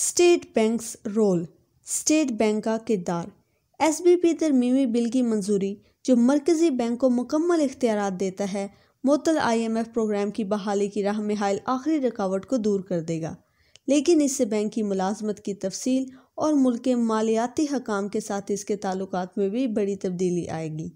state banks role state bank का किरदार S B P तरमीमी बिल की मंजूरी जो मरकज़ी बैंक को मुकम्मल इख्तियार देता है मोतल आई एम एफ़ प्रोग्राम की बहाली की राह में हायल आखिरी रुकावट को दूर कर देगा लेकिन इससे बैंक की मुलाजमत की तफसील और मुल्क के मालियाती हकाम के साथ इसके ताल्लुक में भी बड़ी तब्दीली आएगी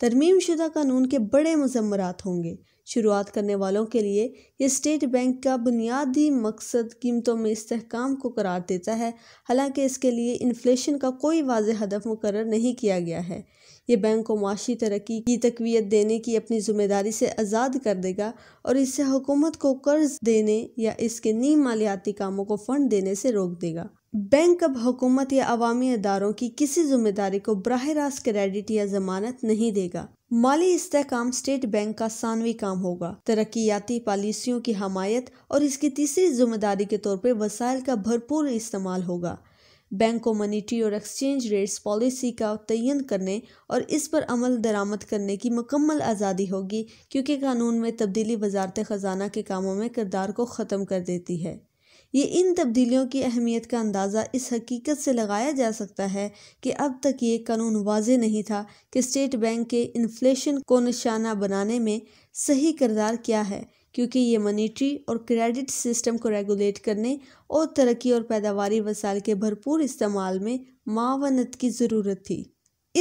तरमीम शुदा कानून के बड़े मजमर होंगे शुरुआत करने वालों के लिए ये स्टेट बैंक का बुनियादी मकसद कीमतों में इसकाम को करार देता है हालांकि इसके लिए इन्फ्लेशन का कोई वाज हदफ मुकर नहीं किया गया है ये बैंक को माशी तरक्की की तकवीत देने की अपनी जिम्मेदारी से आज़ाद कर देगा और इससे हुकूमत को कर्ज देने या इसके नीम मालियाती कामों को फंड देने से रोक देगा बैंक अब हुकूमत या अवामी अदारों की किसी जिम्मेदारी को बरह रास्त क्रेडिट या जमानत नहीं देगा माली इस्तेकाम स्टेट बैंक का सानवी काम होगा तरक्याती पॉलिसियों की हमायत और इसकी तीसरी जिम्मेदारी के तौर पर वसाइल का भरपूर इस्तेमाल होगा बैंक को मॉनिटरी और एक्सचेंज रेट्स पॉलिसी का तयन करने और इस पर अमल दरामद करने की मकम्मल आज़ादी होगी क्योंकि कानून में तब्दीली वजारत ख़जाना के कामों में किरदार को ख़त्म कर देती है ये इन तब्दीलियों की अहमियत का अंदाज़ा इस हकीकत से लगाया जा सकता है कि अब तक ये कानून वाज नहीं था कि स्टेट बैंक के इन्फ्लेशन को निशाना बनाने में सही किरदार क्या है क्योंकि ये मनीट्री और क्रेडिट सिस्टम को रेगुलेट करने और तरक्की और पैदावारी वसाइल के भरपूर इस्तेमाल में मावनत की ज़रूरत थी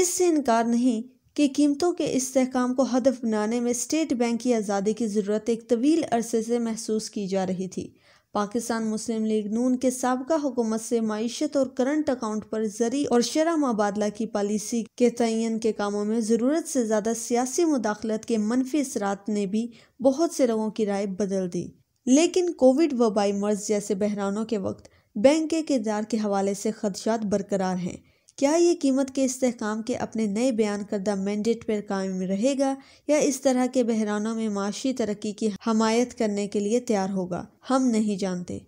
इससे इनकार नहीं कि कीमतों के इसकाम को हदफ बनाने में स्टेट बैंक की आज़ादी की ज़रूरत एक तवील अरसे से महसूस की जा रही थी पाकिस्तान मुस्लिम लीग नून के सबका हुकूमत से मीशत और करंट अकाउंट पर जरी और शरा मबादला की पॉलिसी के तयन के कामों में ज़रूरत से ज़्यादा सियासी मुदाखलत के मनफी असरात ने भी बहुत से लोगों की राय बदल दी लेकिन कोविड वबाई मर्ज जैसे बहरानों के वक्त बैंक के किरदार के हवाले से खदशात बरकरार हैं क्या ये कीमत के इसकाम के अपने नए बयान करदा मैंडेट पर कायम रहेगा या इस तरह के बहरानों में माशी तरक्की की हमायत करने के लिए तैयार होगा हम नहीं जानते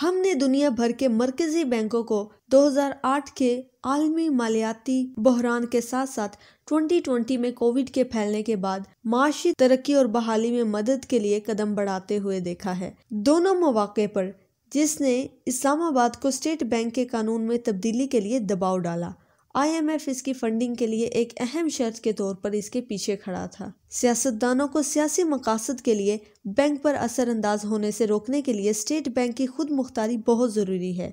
हमने दुनिया भर के मरकजी बैंकों को 2008 के आलमी मालियाती बहरान के साथ साथ 2020 में कोविड के फैलने के बाद माशी तरक्की और बहाली में मदद के लिए कदम बढ़ाते हुए देखा है दोनों मौके पर जिसने इस्लामाबाद को स्टेट बैंक के कानून में तब्दीली के लिए दबाव डाला आईएमएफ इसकी फंडिंग के लिए एक अहम शर्त के तौर पर इसके पीछे खड़ा था सियासतदानों को सियासी मकासद के लिए बैंक पर असरअंदाज होने से रोकने के लिए स्टेट बैंक की खुद मुख्तारी बहुत ज़रूरी है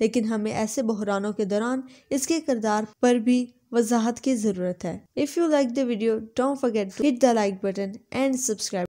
लेकिन हमें ऐसे बहरानों के दौरान इसके किरदार पर भी वजाहत की ज़रूरत है if you like the video don't forget hit the like button and subscribe